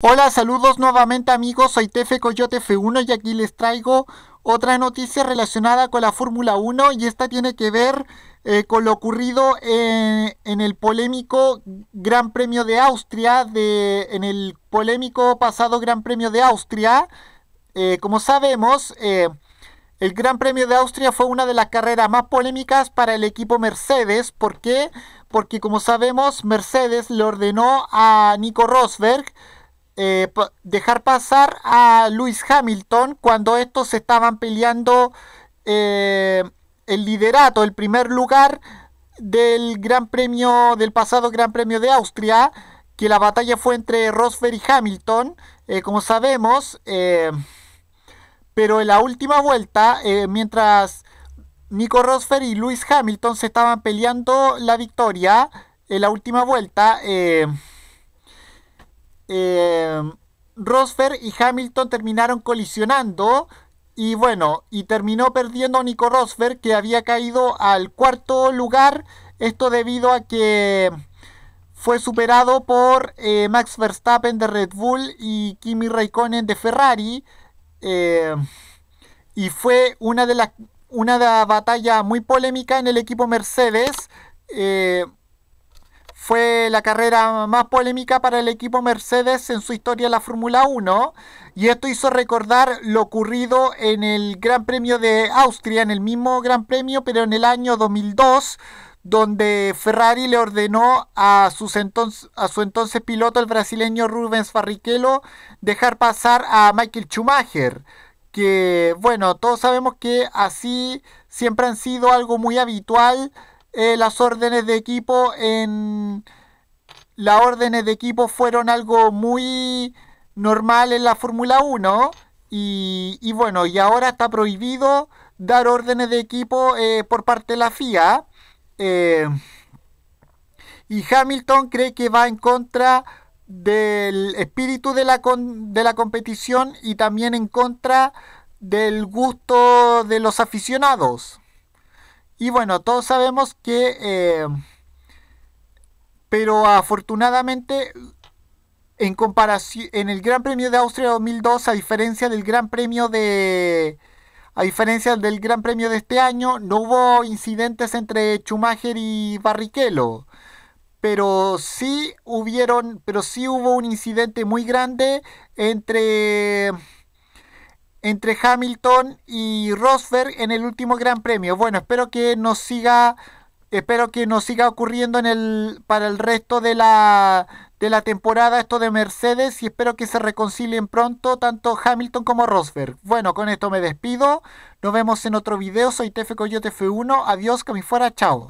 Hola, saludos nuevamente amigos, soy Tefe Coyote F1 y aquí les traigo otra noticia relacionada con la Fórmula 1 y esta tiene que ver eh, con lo ocurrido en, el polémico Gran Premio de Austria, en el polémico pasado Gran Premio de Austria. Eh, como sabemos, eh, el Gran Premio de Austria fue una de las carreras más polémicas para el equipo Mercedes. ¿Por qué? Porque como sabemos, Mercedes le ordenó a Nico Rosberg eh, dejar pasar a Lewis Hamilton cuando estos estaban peleando eh, el liderato, el primer lugar del Gran Premio, del pasado Gran Premio de Austria, que la batalla fue entre Rosberg y Hamilton, eh, como sabemos, pero en la última vuelta, mientras Nico Rosberg y Lewis Hamilton se estaban peleando la victoria, en la última vuelta, eh, em, Rosberg y Hamilton terminaron colisionando y bueno, y terminó perdiendo Nico Rosberg que había caído al cuarto lugar, esto debido a que fue superado por eh, Max Verstappen de Red Bull y Kimi Raikkonen de Ferrari em, y fue una de las una batalla muy polémica en el equipo Mercedes eh, fue la carrera más polémica para el equipo Mercedes en su historia en la Fórmula 1 y esto hizo recordar lo ocurrido en el Gran Premio de Austria, en el mismo Gran Premio, pero en el año 2002 donde Ferrari le ordenó a, sus entonces, a, su entonces piloto, el brasileño Rubens Barrichello, dejar pasar a Michael Schumacher. Que bueno, todos sabemos que así siempre han sido algo muy habitual eh, las órdenes de equipo en... Las órdenes de equipo fueron algo muy normal en la Fórmula 1 y, bueno, y ahora está prohibido dar órdenes de equipo eh, por parte de la FIA. Eh, y Hamilton cree que va en contra del espíritu de la, de la competición y también en contra del gusto de los aficionados. Y bueno, todos sabemos que... Eh, pero afortunadamente, en comparación, en el Gran Premio de Austria 2002, a diferencia del Gran Premio de... A diferencia del Gran Premio de este año, no hubo incidentes entre Schumacher y Barrichello pero sí hubieron, pero sí hubo un incidente muy grande entre entre Hamilton y Rosberg en el último Gran Premio. Bueno, espero que nos siga espero que nos siga ocurriendo en el para el resto de la de la temporada esto de Mercedes y espero que se reconcilien pronto tanto Hamilton como Rosberg. Bueno, con esto me despido. Nos vemos en otro video. Soy Tefe Coyote F1. Adiós, que me fuera. Chao.